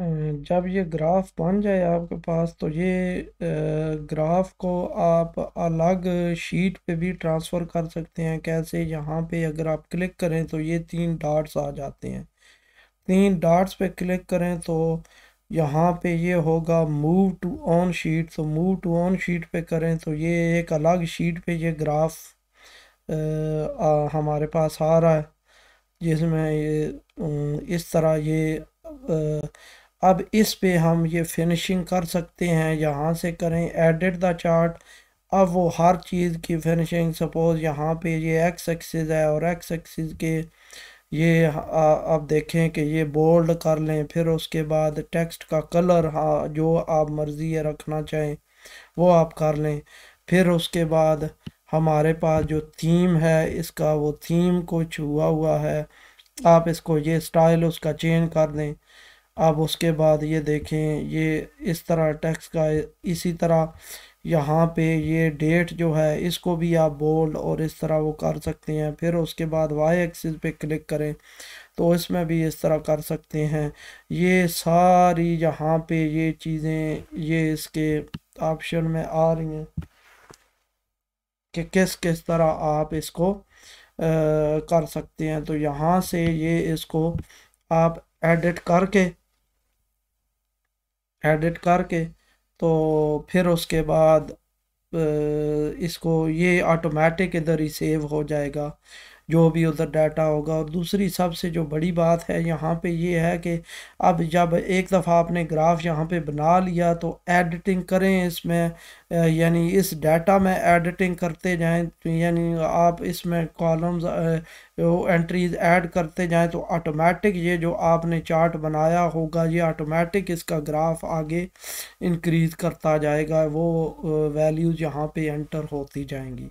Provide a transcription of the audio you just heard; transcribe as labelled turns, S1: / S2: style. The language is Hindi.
S1: जब ये ग्राफ बन जाए आपके पास तो ये ग्राफ को आप अलग शीट पे भी ट्रांसफ़र कर सकते हैं कैसे यहाँ पे अगर आप क्लिक करें तो ये तीन डॉट्स आ जाते हैं तीन डॉट्स पे क्लिक करें तो यहाँ पे ये होगा मूव टू ऑन शीट तो मूव टू ऑन शीट पे करें तो ये एक अलग शीट पे ये ग्राफ आ, हमारे पास आ रहा है जिसमें ये इस तरह ये आ, अब इस पे हम ये फिनिशिंग कर सकते हैं यहाँ से करें एडिट द चार्ट अब वो हर चीज़ की फिनिशिंग सपोज़ यहाँ पे ये एक्स एक्सिस है और एक्स एक्सिस के ये आप देखें कि ये बोल्ड कर लें फिर उसके बाद टेक्स्ट का कलर हाँ जो आप मर्ज़ी है रखना चाहें वो आप कर लें फिर उसके बाद हमारे पास जो थीम है इसका वो थीम कुछ हुआ हुआ है आप इसको ये स्टाइल उसका चेंज कर दें अब उसके बाद ये देखें ये इस तरह टैक्स का इसी तरह यहाँ पे ये डेट जो है इसको भी आप बोल्ड और इस तरह वो कर सकते हैं फिर उसके बाद वाई एक्सिस पे क्लिक करें तो इसमें भी इस तरह कर सकते हैं ये सारी यहाँ पे ये चीज़ें ये इसके ऑप्शन में आ रही हैं कि किस किस तरह आप इसको आ, कर सकते हैं तो यहाँ से ये इसको आप एडिट करके एडिट करके तो फिर उसके बाद इसको ये ऑटोमेटिक इधर ही सेव हो जाएगा जो भी उधर डाटा होगा और दूसरी सबसे जो बड़ी बात है यहाँ पे ये है कि अब जब एक दफ़ा आपने ग्राफ यहाँ पे बना लिया तो एडिटिंग करें इसमें यानी इस डाटा में एडिटिंग करते जाएं तो यानी आप इसमें कॉलम्स एंट्रीज ऐड करते जाएं तो ऑटोमेटिक ये जो आपने चार्ट बनाया होगा ये ऑटोमेटिक इसका ग्राफ आगे इंक्रीज़ करता जाएगा वो वैल्यूज़ यहाँ पे एंटर होती जाएंगी